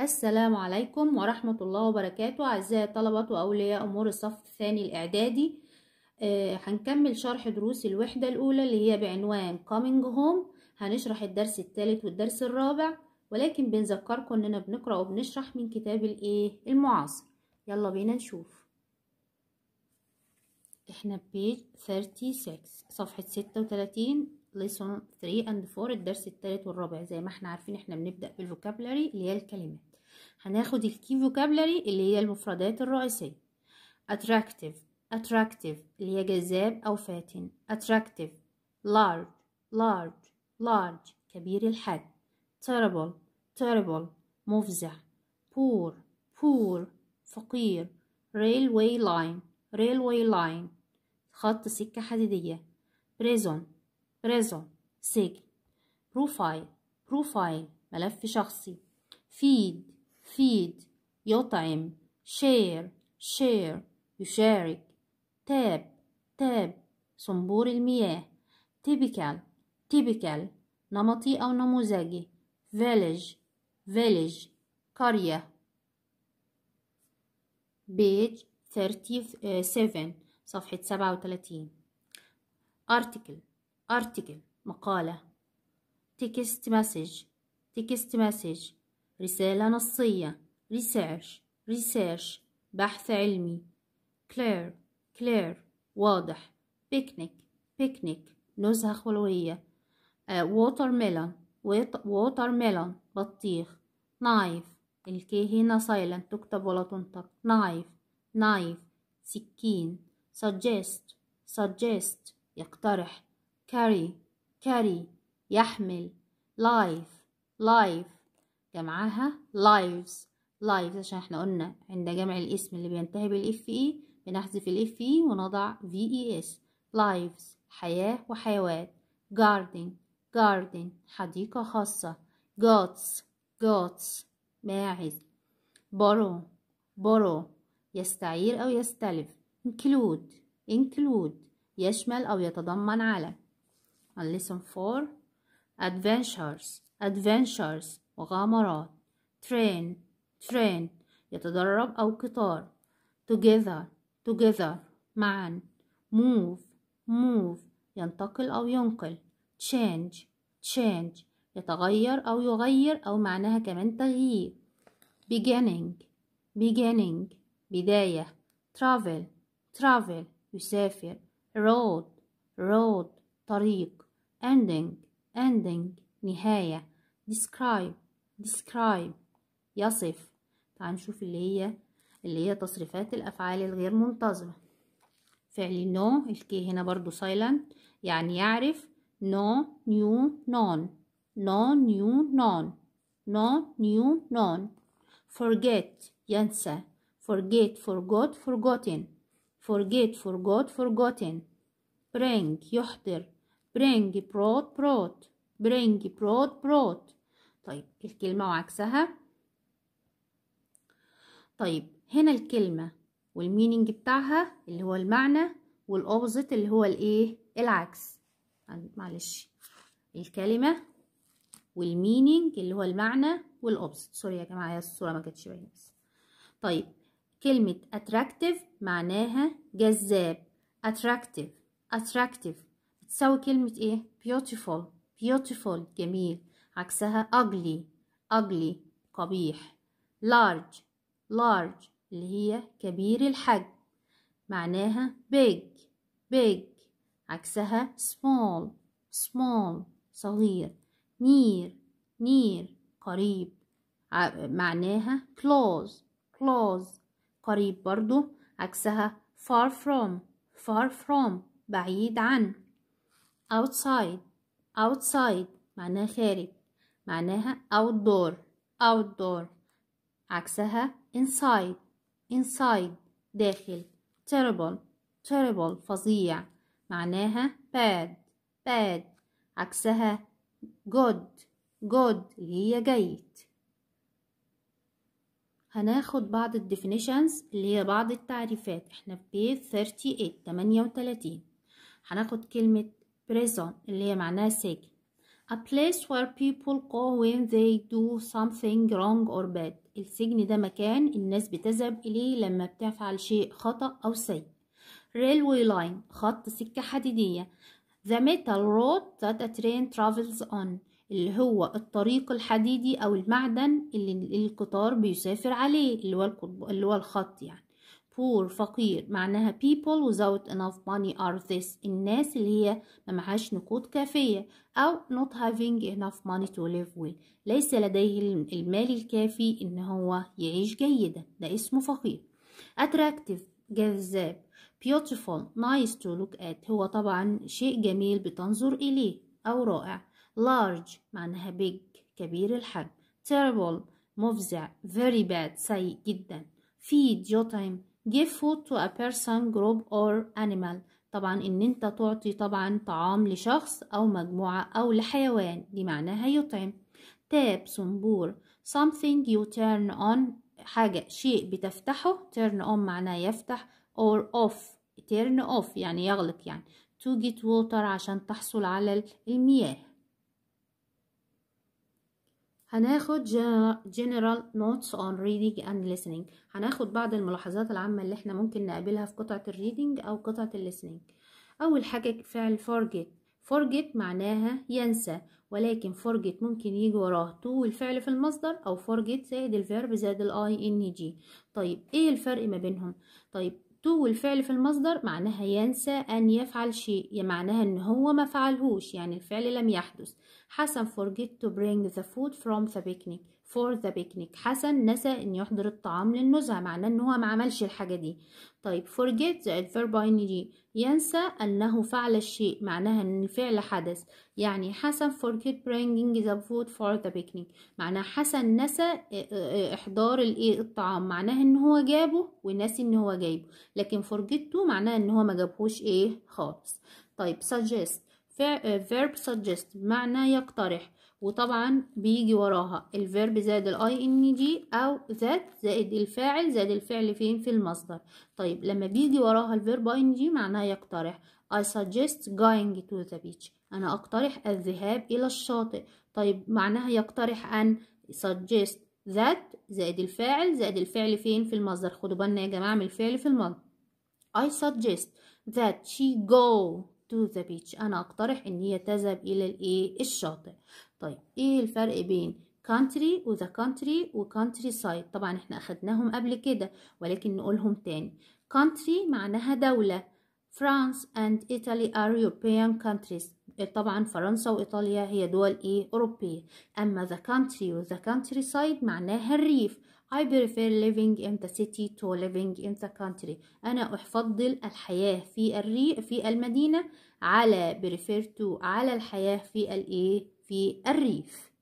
السلام عليكم ورحمة الله وبركاته أعزائي الطلبة وأولياء أمور الصف الثاني الإعدادي آه هنكمل شرح دروس الوحدة الأولى اللي هي بعنوان Coming Home هنشرح الدرس الثالث والدرس الرابع ولكن بنذكركم إننا بنقرأ وبنشرح من كتاب الإيه المعاصر يلا بينا نشوف احنا بيج 36 صفحة 36 ليسون 3 اند 4 الدرس الثالث والرابع زي ما احنا عارفين احنا بنبدأ بالفوكابلري اللي هي الكلمات هناخد الكي فوكابلري اللي هي المفردات الرئيسية attractive attractive اللي هي جذاب أو فاتن attractive large large large كبير الحجم terrible terrible مفزع poor poor فقير railway line railway line خط سكة حديدية prison رضا سجن بروفايل بروفايل ملف شخصي فيد فيد يطعم شير شير يشارك تاب تاب صنبور المياه typical typical نمطي أو نموذجي village village قرية page 37 آه، صفحة 37 article article مقالة text message text message رسالة نصية research research بحث علمي clear clear واضح picnic picnic نزهة خلوية uh, watermelon watermelon بطيخ knife الكي هنا silent تكتب ولا تنطق knife knife سكين suggest suggest يقترح carry carry يحمل life life جمعها lives lives عشان احنا قلنا عند جمع الاسم اللي بينتهي بالاف اي e بنحذف الاف اي e ونضع في اي اس lives حياة وحيوات garden garden حديقة خاصة goats goats ماعز borrow borrow يستعير أو يستلف include include يشمل أو يتضمن على and lesson 4 adventures adventures مغامرات train train يتدرب أو قطار together together معا move move ينتقل أو ينقل change change يتغير أو يغير أو معناها كمان تغيير beginning beginning بداية travel travel يسافر road road طريق ending ending نهاية describe describe يصف تعال نشوف اللي هي اللي هي تصريفات الأفعال الغير منتظمة فعل نو الكي هنا برضو silent يعني يعرف نو نيو نون نو نيو نون نو نيو نون forget ينسى forget forgot forgotten forget forgot forgotten bring يحضر bring brought brought bring brought brought طيب الكلمة وعكسها طيب هنا الكلمة والمينينج بتاعها اللي هو المعنى والأوبزيت اللي هو الايه العكس طيب، معلش الكلمة والمينينج اللي هو المعنى والأوبزيت سوري يا جماعة الصورة ما كانتش باينة بس طيب كلمة attractive معناها جذاب attractive attractive تساوي كلمة ايه beautiful beautiful جميل عكسها ugly ugly قبيح large large اللي هي كبير الحجم معناها big big عكسها small small صغير near near قريب معناها close close قريب برضو عكسها far from far from بعيد عن outside outside معناها خارج معناها outdoor outdoor عكسها inside inside داخل terrible terrible فظيع معناها bad bad عكسها good good اللي هي جيد هناخد بعض الديفينيشنز اللي هي بعض التعريفات احنا في 38 38 هناخد كلمة prison اللي هي معناها سجن a place where people go when they do something wrong or bad السجن ده مكان الناس بتذهب إليه لما بتفعل شيء خطأ أو سيء railway line خط سكة حديدية the metal road that a train travels on اللي هو الطريق الحديدي أو المعدن اللي القطار بيسافر عليه اللي هو, اللي هو الخط يعني poor فقير معناها people without enough money are this الناس اللي هي ما معهاش نقود كافية أو not having enough money to live with ليس لديه المال الكافي إن هو يعيش جيدا ده اسمه فقير attractive جذاب beautiful nice to look at هو طبعا شيء جميل بتنظر إليه أو رائع large معناها big كبير الحجم terrible مفزع very bad سيء جدا feed your time give food to a person group or animal طبعا ان انت تعطي طبعا طعام لشخص او مجموعة او لحيوان دي معناها يطعم تاب صنبور something you turn on حاجة شيء بتفتحه turn on معناه يفتح or off turn off يعني يغلق يعني to get water عشان تحصل على المياه هناخد general notes on reading and listening هناخد بعض الملاحظات العامة اللي احنا ممكن نقابلها في قطعة الريدنج أو قطعة الليسننج أول حاجة فعل forget forget معناها ينسى ولكن forget ممكن يجي وراه تو الفعل في المصدر أو forget زائد الفيرب زائد ان ing طيب ايه الفرق ما بينهم طيب تو الفعل في المصدر معناها ينسى أن يفعل شيء يعني معناها أن هو ما فعلهوش يعني الفعل لم يحدث حسن forget to bring the food from the picnic for the picnic حسن نسى ان يحضر الطعام للنزهه معناه ان هو ما عملش الحاجه دي طيب forget the adverb ing ينسى انه فعل الشيء معناها ان الفعل حدث يعني حسن forget bringing the food for the picnic معناها حسن نسى احضار الايه الطعام معناها ان هو جابه ونسي ان هو جايبه لكن forget to معناها ان هو ما جابهوش ايه خالص طيب suggest آه، verb suggest معنى يقترح وطبعا بيجي وراها الفيرب زائد الاي ان جي او ذات زائد الفاعل زائد الفعل فين في المصدر طيب لما بيجي وراها الفيرب اي ان جي معناها يقترح I suggest going to the beach انا اقترح الذهاب الى الشاطئ طيب معناها يقترح ان suggest that زائد الفاعل زائد الفعل فين في المصدر خدوا بالنا يا جماعه من الفعل في المصدر I suggest that she go to the beach انا اقترح ان هي تذهب الى الايه الشاطئ طيب ايه الفرق بين country وذا country وكونتري side طبعا احنا اخدناهم قبل كده ولكن نقولهم تاني country معناها دولة فرانس and Italy are European countries طبعا فرنسا وإيطاليا هي دول إيه أوروبية أما the country و the countryside معناها الريف I prefer living in the city to living in the country أنا أفضل الحياة في الري في المدينة على prefer to على الحياة في الإيه في الريف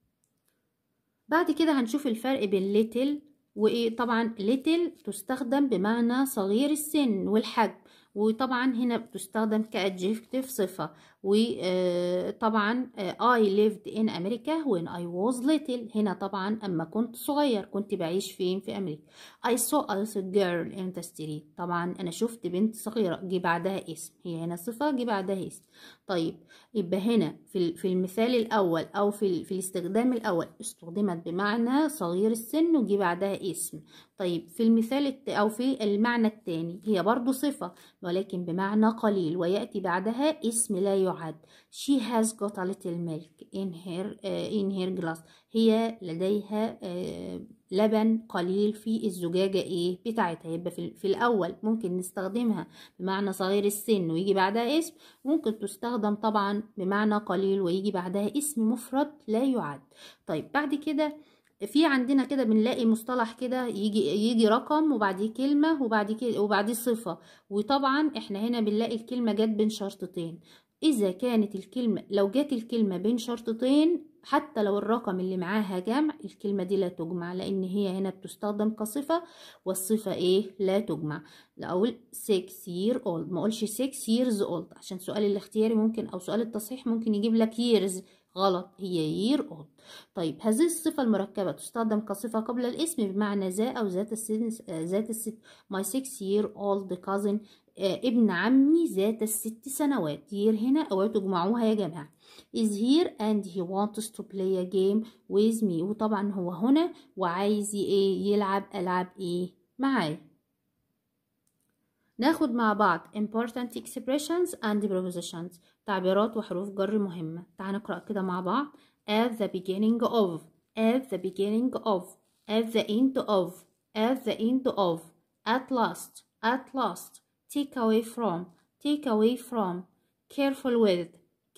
بعد كده هنشوف الفرق بين ليتل وايه طبعا ليتل تستخدم بمعنى صغير السن والحجم وطبعا هنا بتستخدم كادجكتيف صفه وطبعا آه، آه، I lived in America when I was little هنا طبعا أما كنت صغير كنت بعيش فين في أمريكا I saw a girl in the street طبعا أنا شفت بنت صغيرة جه بعدها اسم هي هنا صفة جه بعدها اسم طيب يبقى هنا في المثال الأول أو في, الاستخدام الأول استخدمت بمعنى صغير السن وجه بعدها اسم طيب في المثال أو في المعنى الثاني هي برضو صفة ولكن بمعنى قليل ويأتي بعدها اسم لا يعني يعد she has got a little milk in her uh, in her glass هي لديها uh, لبن قليل في الزجاجة ايه بتاعتها يبقى في, في الاول ممكن نستخدمها بمعنى صغير السن ويجي بعدها اسم ممكن تستخدم طبعا بمعنى قليل ويجي بعدها اسم مفرد لا يعد طيب بعد كده في عندنا كده بنلاقي مصطلح كده يجي يجي رقم وبعديه كلمه وبعديه كده وبعديه صفه وطبعا احنا هنا بنلاقي الكلمه جت بين شرطتين إذا كانت الكلمة لو جت الكلمة بين شرطتين حتى لو الرقم اللي معاها جمع الكلمة دي لا تجمع لأن هي هنا بتستخدم كصفة والصفة إيه لا تجمع لأقول 6 year old ما أقولش 6 years old عشان سؤال الاختياري ممكن أو سؤال التصحيح ممكن يجيب لك years غلط هي year old طيب هذه الصفة المركبة تستخدم كصفة قبل الاسم بمعنى ذا أو ذات السن ذات الست my 6 year old cousin ابن عمي ذات الست سنوات year هنا أو تجمعوها يا جماعة is here and he wants to play a game with me وطبعا هو هنا وعايز ايه يلعب ألعاب ايه معايا ناخد مع بعض important expressions and prepositions تعبيرات وحروف جر مهمة تعال نقرأ كده مع بعض at the beginning of at the beginning of at the end of at the end of at last at last take away from, take away from, careful with,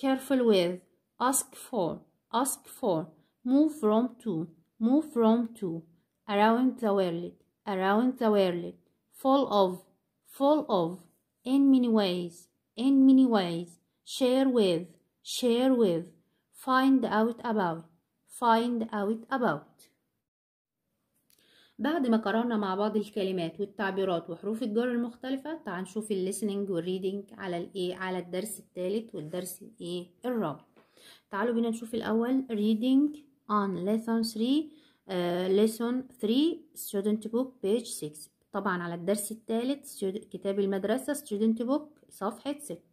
careful with, ask for, ask for, move from to, move from to, around the world, around the world, full of, full of, in many ways, in many ways, share with, share with, find out about, find out about. بعد ما قررنا مع بعض الكلمات والتعبيرات وحروف الجر المختلفة تعال نشوف الليسننج والريدنج على الايه على الدرس الثالث والدرس الايه الرابع تعالوا بينا نشوف الأول reading on lesson 3 uh, آه، lesson 3 student book page 6 طبعا على الدرس الثالث كتاب المدرسة student book صفحة 6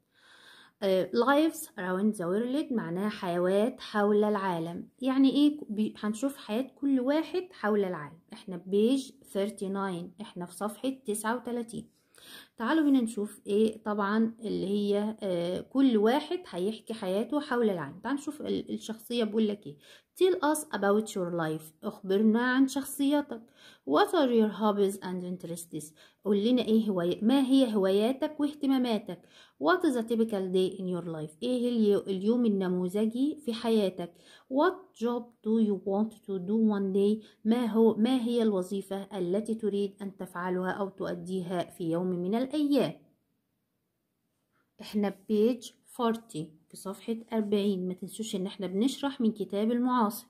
لايفز اراوند ذا وورلد معناها حيوات حول العالم يعني ايه بي... هنشوف حياة كل واحد حول العالم احنا بيج 39 احنا في صفحة 39 تعالوا هنا نشوف ايه طبعا اللي هي آه كل واحد هيحكي حياته حول العالم تعالوا نشوف الشخصية بقول لك ايه Tell us about your life أخبرنا عن شخصيتك What are your hobbies and interests قول لنا إيه هواي... ما هي هواياتك واهتماماتك What is a typical day in your life إيه اليو... اليوم النموذجي في حياتك What job do you want to do one day ما, هو... ما هي الوظيفة التي تريد أن تفعلها أو تؤديها في يوم من الأيام احنا بيج 40 في صفحة أربعين ما تنسوش ان احنا بنشرح من كتاب المعاصر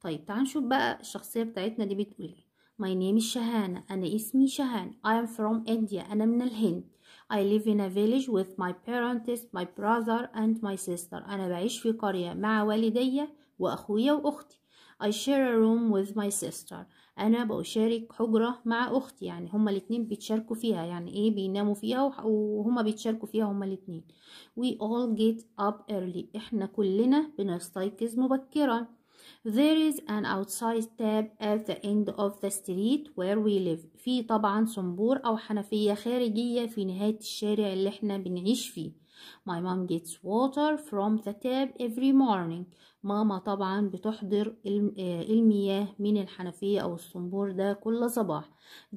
طيب تعال نشوف بقى الشخصية بتاعتنا دي بتقول ايه My name is Shahana أنا اسمي شهان I am from India أنا من الهند I live in a village with my parents, my brother and my sister أنا بعيش في قرية مع والدي وأخويا وأختي I share a room with my sister انا بشارك حجرة مع اختي يعني هما الاتنين بيتشاركوا فيها يعني ايه بيناموا فيها وهما بيتشاركوا فيها هما الاتنين we all get up early احنا كلنا بنستيقظ مبكرا there is an outside tab at the end of the street where we live في طبعا صنبور او حنفية خارجية في نهاية الشارع اللي احنا بنعيش فيه My mom gets water from the tap every morning ماما طبعا بتحضر المياه من الحنفية أو الصنبور ده كل صباح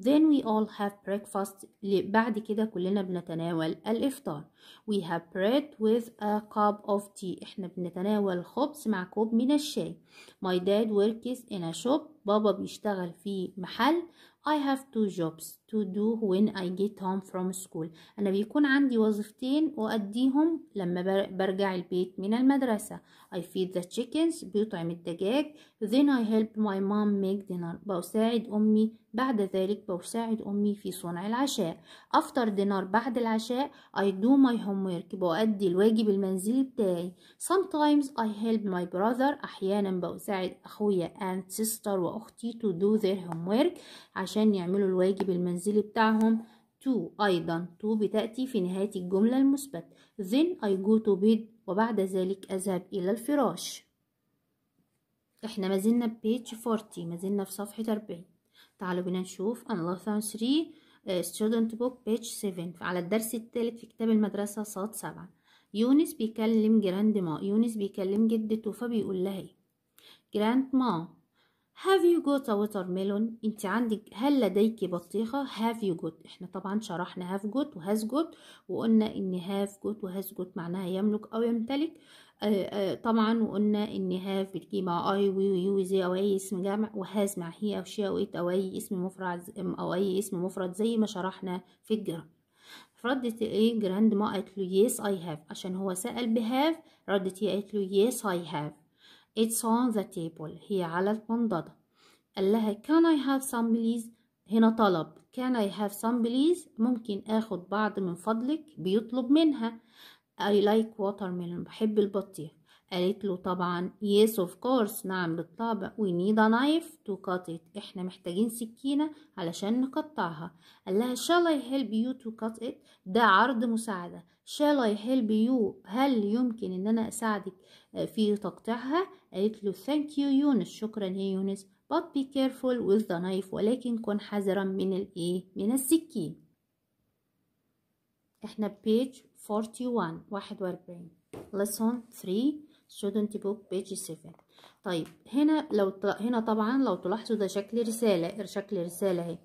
Then we all have breakfast بعد كده كلنا بنتناول الإفطار We have bread with a cup of tea احنا بنتناول خبز مع كوب من الشاي My dad works in a shop بابا بيشتغل في محل I have two jobs to do when I get home from school أنا بيكون عندي وظيفتين وأديهم لما برجع البيت من المدرسة I feed the chickens بيطعم الدجاج then I help my mom make dinner بساعد أمي بعد ذلك بساعد أمي في صنع العشاء after dinner بعد العشاء I do my homework بأدي الواجب المنزلي بتاعي sometimes I help my brother أحيانا بساعد أخويا and sister وأختي to do their homework عشان يعملوا الواجب المنزلي المنزلي بتاعهم to أيضا to بتأتي في نهاية الجملة المثبت then I go to bed وبعد ذلك أذهب إلى الفراش احنا مازلنا بيج 40 مازلنا في صفحة 40 تعالوا بنا نشوف أنا lesson 3 student book page 7 على الدرس الثالث في كتاب المدرسة صاد 7 يونس بيكلم جراند ما يونس بيكلم جدته فبيقول لها ايه have you got a watermelon انت عندك هل لديك بطيخة have you got احنا طبعا شرحنا have got و has got وقلنا ان have got و has got معناها يملك او يمتلك آه، آه، طبعا وقلنا ان have بتجي مع I we you زي او اي اسم جمع و has مع هي او شي او it او اي اسم مفرد او اي اسم مفرد زي ما شرحنا في الجرام ردت ايه جراند ما قالت له yes I have عشان هو سأل بهاف ردت هي قالت له yes I have It's on the table هي على المنضدة قال لها can I have some please هنا طلب can I have some please ممكن اخد بعض من فضلك بيطلب منها I like watermelon بحب البطيخ قالت له طبعا yes of course نعم بالطبع we need a knife to cut it احنا محتاجين سكينة علشان نقطعها قال لها shall I help you to cut it ده عرض مساعدة shall I help you هل يمكن ان انا اساعدك في تقطيعها قالت له thank you يونس شكرا يا يونس but be careful with the knife ولكن كن حذرا من الايه من السكين احنا بيج 41 41 lesson 3 student book page 7 طيب هنا لو هنا طبعا لو تلاحظوا ده شكل رسالة شكل رسالة اهي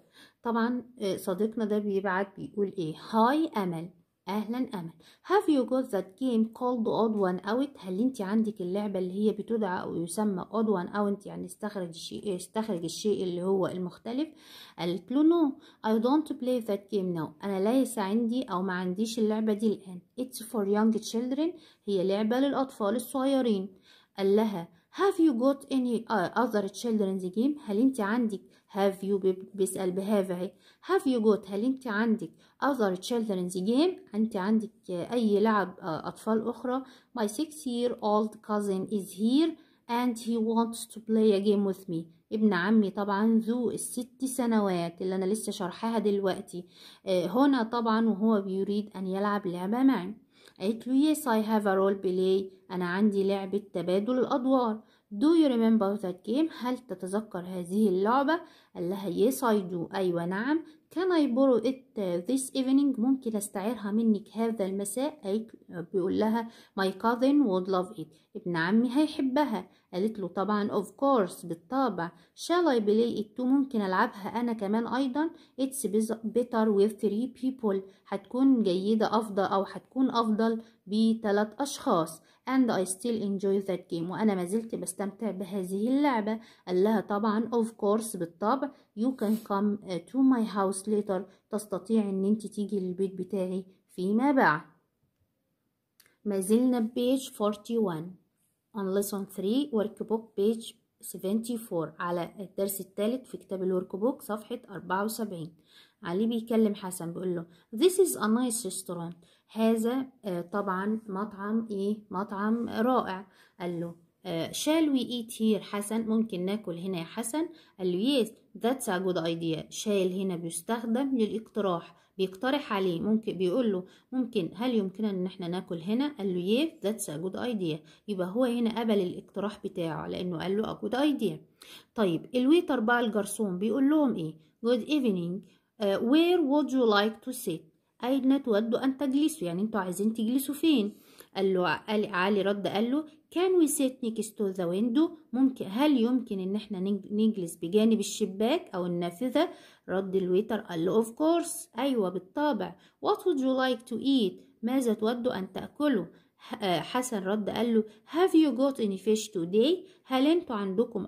طبعا آه، صديقنا ده بيبعت بيقول ايه هاي امل اهلا امل هاف يو جوت ذات جيم كولد اود وان اوت هل انت عندك اللعبه اللي هي بتدعى او يسمى اود وان اوت يعني استخرج الشيء استخرج الشيء اللي هو المختلف قالت له نو اي دونت بلاي ذات جيم نو انا ليس عندي او ما عنديش اللعبه دي الان اتس فور يونج تشيلدرن هي لعبه للاطفال الصغيرين قال لها have you got any other children's game هل انت عندك have you بيسأل بهافعي have you got هل انت عندك other children's game انت عندك اي لعب اطفال اخرى my six year old cousin is here and he wants to play a game with me ابن عمي طبعا ذو الست سنوات اللي انا لسه شرحها دلوقتي آه، هنا طبعا وهو بيريد ان يلعب لعبة معي قالت له yes I have a role play أنا عندي لعبة تبادل الأدوار Do you remember that game? هل تتذكر هذه اللعبة؟ قال لها yes I do أيوة نعم Can I borrow it this evening? ممكن أستعيرها منك هذا المساء بيقول لها my cousin would love it ابن عمي هيحبها قالت له طبعا of course بالطبع shall I play it too ممكن ألعبها أنا كمان أيضا it's better with three people هتكون جيدة أفضل أو هتكون أفضل بثلاث أشخاص and I still enjoy that game وأنا ما زلت بستمتع بهذه اللعبة قال لها طبعا of course بالطبع you can come uh, to my house later تستطيع ان انت تيجي للبيت بتاعي فيما بعد ما زلنا بيج 41 on lesson 3 workbook page 74 على الدرس الثالث في كتاب الوركبوك صفحة 74 علي بيكلم حسن بيقول له this is a nice restaurant هذا آه، طبعا مطعم ايه مطعم رائع قال له آه، shall we eat here حسن ممكن ناكل هنا يا حسن قال له yes that's a good idea شال هنا بيستخدم للاقتراح بيقترح عليه ممكن بيقول له ممكن هل يمكننا ان احنا ناكل هنا قال له yes that's a good idea يبقى هو هنا قبل الاقتراح بتاعه لانه قال له a good idea طيب الويتر بقى الجرسون بيقول لهم ايه good evening آه، where would you like to sit أين تود أن تجلسوا يعني أنتوا عايزين تجلسوا فين قال له علي رد قال له can we sit next to the window ممكن هل يمكن ان احنا نجلس بجانب الشباك او النافذة رد الويتر قال له of course ايوه بالطبع what would you like to eat ماذا تود ان تأكله آه، حسن رد قال له have you got any fish today هل انتوا عندكم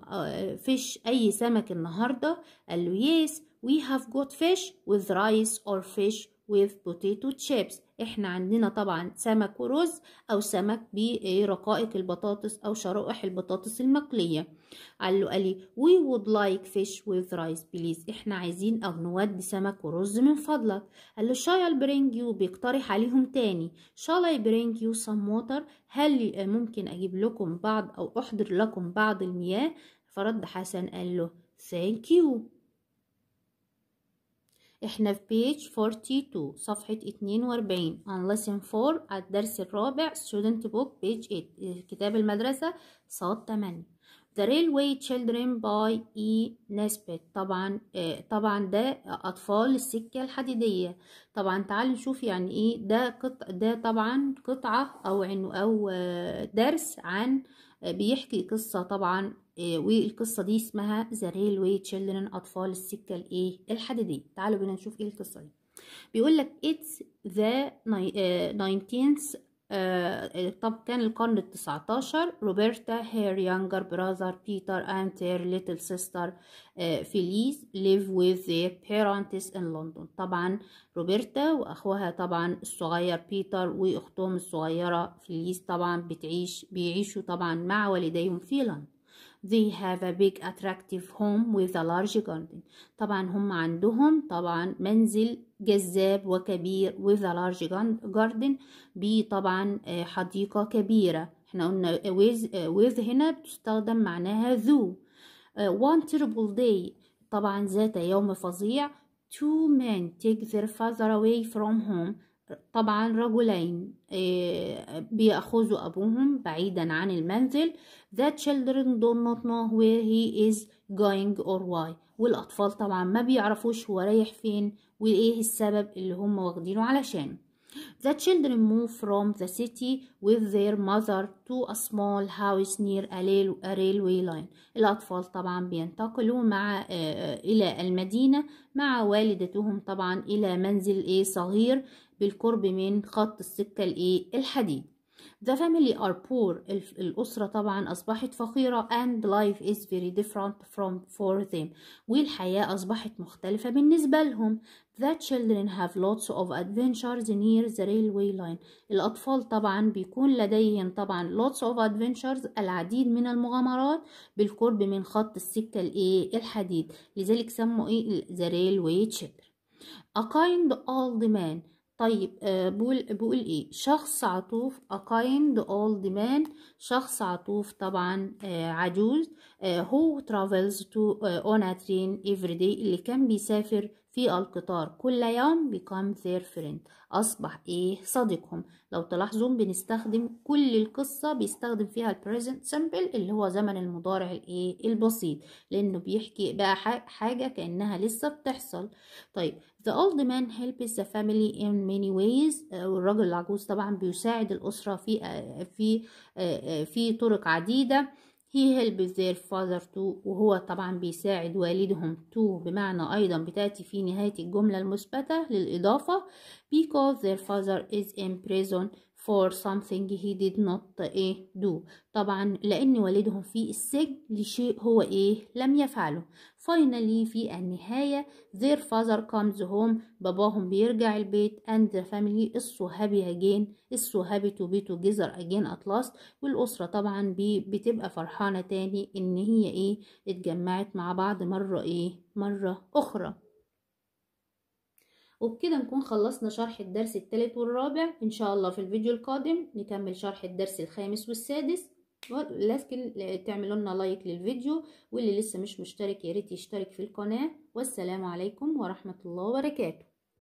فيش آه، اي سمك النهاردة قال له yes we have got fish with rice or fish with potato chips احنا عندنا طبعا سمك ورز او سمك برقائق البطاطس او شرائح البطاطس المقلية قال له قالي we would like fish with rice please احنا عايزين او نود سمك ورز من فضلك قال له shall I bring you بيقترح عليهم تاني shall I bring you some water هل ممكن اجيب لكم بعض او احضر لكم بعض المياه فرد حسن قال له thank you احنا في page 42 صفحة 42 on lesson 4 الدرس الرابع student book page 8 كتاب المدرسة صاد 8 The Railway Children by E. Nesbitt طبعا آه، طبعا ده أطفال السكة الحديدية طبعا تعال نشوف يعني إيه ده قط ده طبعا قطعة أو عنو أو آه، درس عن آه، بيحكي قصة طبعا آه، والقصة دي اسمها ذا ريلوي تشيلدرن أطفال السكة الإيه الحديدية تعالوا بينا نشوف إيه القصة دي بيقول لك اتس ذا 19 طب كان القرن التسعة روبرتا هير يانجر براذر بيتر اند هير ليتل سيستر آه، فيليز ليف وذ ذير بيرنتس ان لندن طبعا روبرتا واخوها طبعا الصغير بيتر واختهم الصغيرة فيليز طبعا بتعيش بيعيشوا طبعا مع والديهم في لندن they have a big attractive home with a large garden طبعا هم عندهم طبعا منزل جذاب وكبير with a large garden ب طبعا حديقة كبيرة احنا قلنا with, with هنا بتستخدم معناها ذو one terrible day طبعا ذات يوم فظيع two men take their father away from home طبعا رجلين آه، بيأخذوا أبوهم بعيدا عن المنزل The children do not know where he is going or why والأطفال طبعا ما بيعرفوش هو رايح فين وإيه السبب اللي هم واخدينه علشان The children move from the city with their mother to a small house near a railway line. الأطفال طبعا بينتقلوا مع آه، آه، إلى المدينة مع والدتهم طبعا إلى منزل إيه صغير بالقرب من خط السكة الايه الحديد The family are poor الأسرة طبعا أصبحت فقيرة and life is very different from for them والحياة أصبحت مختلفة بالنسبة لهم The children have lots of adventures near the railway line الأطفال طبعا بيكون لديهم طبعا lots of adventures العديد من المغامرات بالقرب من خط السكة الإيه الحديد لذلك سموا إيه the railway children A kind old man طيب آه، بقول بقول ايه شخص عطوف اكايند اولد مان شخص عطوف طبعا آه، عجوز هو ترافلز تو اون آه on داي اللي كان بيسافر في القطار كل يوم بيكام ذير فريند أصبح إيه صديقهم لو تلاحظوا بنستخدم كل القصة بيستخدم فيها present simple اللي هو زمن المضارع الإيه البسيط لأنه بيحكي بقى حاجة كأنها لسه بتحصل طيب The old man helps the family in many ways آه، والراجل العجوز طبعا بيساعد الأسرة في آه، في آه، في طرق عديدة he helps their father too وهو طبعا بيساعد والدهم too بمعنى أيضا بتأتي في نهاية الجملة المثبتة للإضافة because their father is in prison for something he did not إيه do طبعا لأن والدهم في السجن لشيء هو إيه لم يفعله finally في النهاية their father comes home باباهم بيرجع البيت and the family is so happy again is so happy to be together again at last والأسرة طبعا بتبقى فرحانة تاني إن هي إيه اتجمعت مع بعض مرة إيه مرة أخرى وبكده نكون خلصنا شرح الدرس الثالث والرابع ان شاء الله في الفيديو القادم نكمل شرح الدرس الخامس والسادس ولكن تعملوا لنا لايك للفيديو واللي لسه مش مشترك يا ريت يشترك في القناه والسلام عليكم ورحمه الله وبركاته